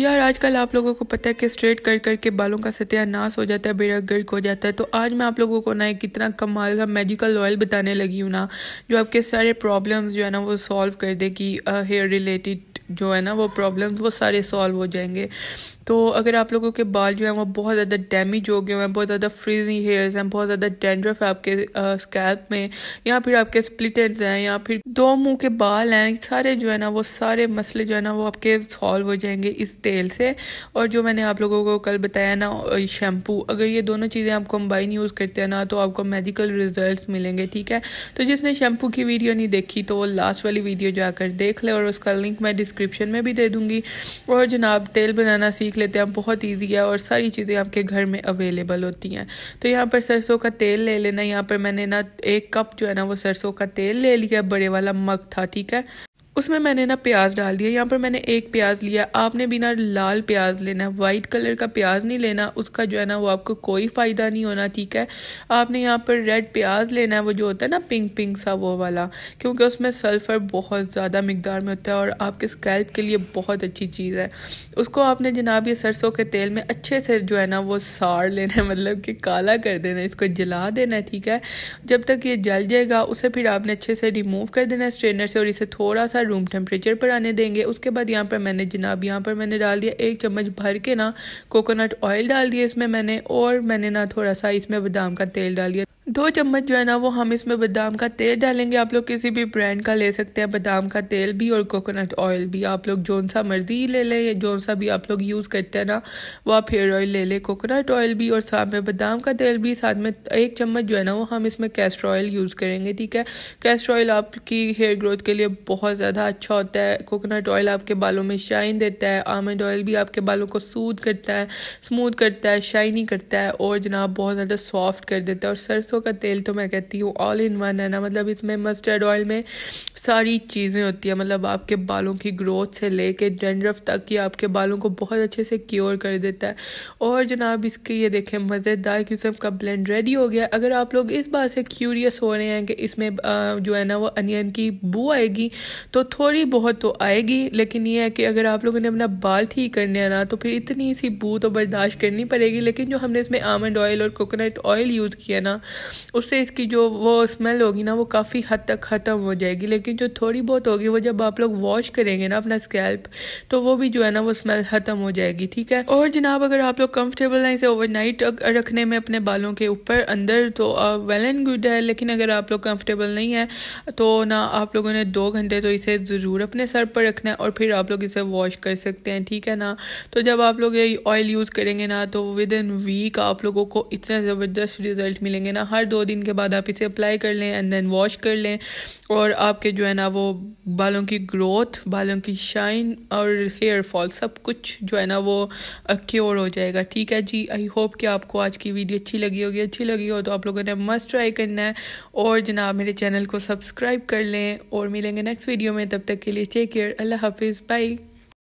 यार आजकल आप लोगों को पता है कि स्ट्रेट कर करके बालों का सत्यानाश हो जाता है बेड़ा गर्क हो जाता है तो आज मैं आप लोगों को ना एक कितना कमाल का मेडिकल ऑयल बताने लगी हूँ ना जो आपके सारे प्रॉब्लम्स जो है ना वो सॉल्व कर देगी हेयर रिलेटेड जो है ना वो प्रॉब्लम्स वो सारे सॉल्व हो जाएंगे तो अगर आप लोगों के बाल जो है वो बहुत ज़्यादा डैमेज हो गए हैं बहुत ज़्यादा फ्रीजी हेयर्स हैं बहुत ज़्यादा डेंड्रफ है आपके स्कैल्प में या फिर आपके स्प्लिट हैं या फिर दो मुंह के बाल हैं सारे जो है ना वो सारे मसले जो है ना वो आपके सॉल्व हो जाएंगे इस तेल से और जो मैंने आप लोगों को कल बताया ना शैम्पू अगर ये दोनों चीज़ें आप कंबाइन यूज़ करते हैं ना तो आपको मेडिकल रिजल्ट मिलेंगे ठीक है तो जिसने शैम्पू की वीडियो नहीं देखी तो वो लास्ट वाली वीडियो जाकर देख ले और उसका लिंक मैं डिस्क्रिप्शन में भी दे दूँगी और जनाब तेल बनाना सीख लेते हैं बहुत ईजी है और सारी चीज़ें आपके घर में अवेलेबल होती हैं तो यहाँ पर सरसों का तेल ले लेना यहाँ पर मैंने ना एक कप जो है ना वो सरसों का तेल ले लिया बड़े वाला मग था ठीक है उसमें मैंने ना प्याज डाल दिया यहाँ पर मैंने एक प्याज लिया आपने भी ना लाल प्याज लेना है वाइट कलर का प्याज नहीं लेना उसका जो है ना वो आपको कोई फ़ायदा नहीं होना ठीक है आपने यहाँ पर रेड प्याज लेना है वो जो होता है ना पिंक पिंक सा वो वाला क्योंकि उसमें सल्फ़र बहुत ज़्यादा मकदार में होता है और आपके स्कैल्प के लिए बहुत अच्छी चीज़ है उसको आपने जनाब ये सरसों के तेल में अच्छे से जो है ना वो साड़ लेना है मतलब कि काला कर देना है इसको जला देना है ठीक है जब तक ये जल जाएगा उसे फिर आपने अच्छे से रिमूव कर देना है स्ट्रेनर से और इसे थोड़ा सा रूम टेम्परेचर पर आने देंगे उसके बाद यहाँ पर मैंने जनाब यहाँ पर मैंने डाल दिया एक चम्मच भर के ना कोकोनट ऑयल डाल दिया इसमें मैंने और मैंने ना थोड़ा सा इसमें बादाम का तेल डाल दिया दो चम्मच जो है ना वो हम इसमें बादाम का तेल डालेंगे आप लोग किसी भी ब्रांड का ले सकते हैं बादाम का तेल भी और कोकोनट ऑयल भी आप लोग जौन सा मर्जी ले लें या जौन सा भी आप लोग यूज़ करते हैं ना वो आप हेयर ऑयल ले लें कोकोनट ऑयल भी और साथ में बादाम का तेल भी साथ में एक चम्मच जो है ना वो हम इसमें कैस्टर ऑयल यूज़ करेंगे ठीक है कैस्टर ऑयल आपकी हेयर ग्रोथ के लिए बहुत ज़्यादा अच्छा होता है कोकोनट ऑयल आपके बालों में शाइन देता है आमंड ऑयल भी आपके बालों को सूद करता है स्मूथ करता है शाइनी करता है और जनाब बहुत ज़्यादा सॉफ्ट कर देता है और सरसों सरसों का तेल तो मैं कहती हूँ ऑल इन वन है ना मतलब इसमें मस्टर्ड ऑयल में सारी चीज़ें होती है मतलब आपके बालों की ग्रोथ से लेके डेंड्रफ तक ये आपके बालों को बहुत अच्छे से क्योर कर देता है और जनाब इसके ये देखें मज़ेदार किस्म का ब्लेंड रेडी हो गया अगर आप लोग इस बात से क्यूरियस हो रहे हैं कि इसमें जो है ना वो अनियन की बू आएगी तो थोड़ी बहुत तो आएगी लेकिन ये है कि अगर आप लोगों ने अपना बाल ठीक करने है ना तो फिर इतनी सी बू तो बर्दाश्त करनी पड़ेगी लेकिन जो हमने इसमें आमंड ऑयल और कोकोनट ऑयल यूज़ किया ना उससे इसकी जो वो स्मेल होगी ना वो काफ़ी हद तक ख़त्म हो जाएगी लेकिन जो थोड़ी बहुत होगी वो जब आप लोग वॉश करेंगे ना अपना स्कैल्प तो वो भी जो है ना वो स्मेल ख़त्म हो जाएगी ठीक है और जनाब अगर आप लोग कम्फर्टेबल हैं इसे ओवरनाइट रखने में अपने बालों के ऊपर अंदर तो वेल एंड गुड है लेकिन अगर आप लोग कम्फर्टेबल नहीं है तो ना आप लोगों ने दो घंटे तो इसे ज़रूर अपने सर पर रखना है और फिर आप लोग इसे वॉश कर सकते हैं ठीक है ना तो जब आप लोग ये ऑयल यूज़ करेंगे ना तो विद इन वीक आप लोगों को इतने ज़बरदस्त रिजल्ट मिलेंगे ना हर दो दिन के बाद आप इसे अप्लाई कर लें एंड देन वॉश कर लें और आपके जो है ना वो बालों की ग्रोथ बालों की शाइन और हेयर फॉल सब कुछ जो है ना वो क्योर हो जाएगा ठीक है जी आई होप कि आपको आज की वीडियो अच्छी लगी होगी अच्छी लगी हो तो आप लोगों ने मस्ट ट्राई करना है और जनाब मेरे चैनल को सब्सक्राइब कर लें और मिलेंगे नेक्स्ट वीडियो में तब तक के लिए टेक केयर अल्लाह हाफिज़ बाई